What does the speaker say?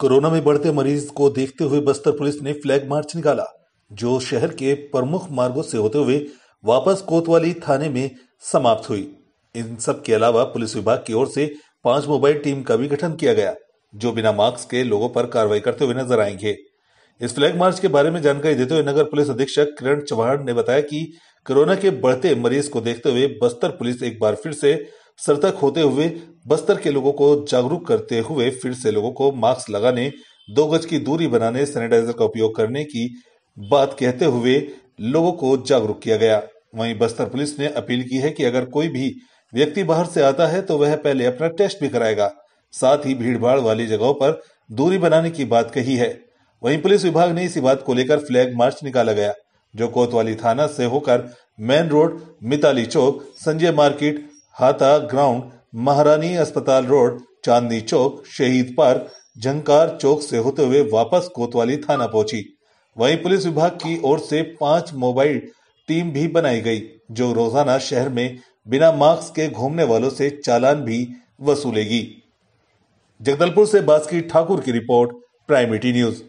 corona में बढ़ते मरीज को देखते हुए बस्तर पुलिस ने फ्लैग मार्च निकाला जो शहर के प्रमुख मार्गो से होते हुए वापस कोतवाली थाने में समाप्त हुई इन सब के अलावा पुलिस विभाग की ओर से पांच मोबाइल टीम का भी गठन किया गया जो बिना मास्क के लोगों पर कार्रवाई करते हुए नजर आएंगे इस फ्लैग मार्च के बारे में जानकारी देते हुए नगर पुलिस अधीक्षक किरण चौहान ने बताया कि कोरोना के बढ़ते मरीज को देखते हुए बस्तर पुलिस एक बार फिर से सर्थक होते हुए बस्तर के लोगों को जागरूक करते हुए फिर से लोगों को मास्क लगाने दो गज की दूरी बनाने सैनिटाइजर का उपयोग करने की बात कहते हुए लोगों को जागरूक किया गया वहीं बस्तर पुलिस ने अपील की है कि अगर कोई भी व्यक्ति बाहर से आता है तो वह पहले अपना टेस्ट भी कराएगा साथ ही भीड़भाड़ वाली जगहों पर दूरी बनाने की बात कही है वहीं पुलिस विभाग ने इसी बात को लेकर फ्लैग मार्च निकाला गया जो कोतवाली थाना से होकर main road Mitali Chowk Sanjay market Hatha ground Maharani अस्पताल रोड चांदनी चौक शहीद पार्क झंकार चौक से होते हुए वापस कोतवाली थाना पहुंची वहीं पुलिस विभाग की ओर से पांच मोबाइल टीम भी बनाई गई जो रोजाना शहर में बिना मास्क के घूमने वालों से चालान भी वसूलेगी जगदलपुर से बासकी ठाकुर की रिपोर्ट प्राइम न्यूज़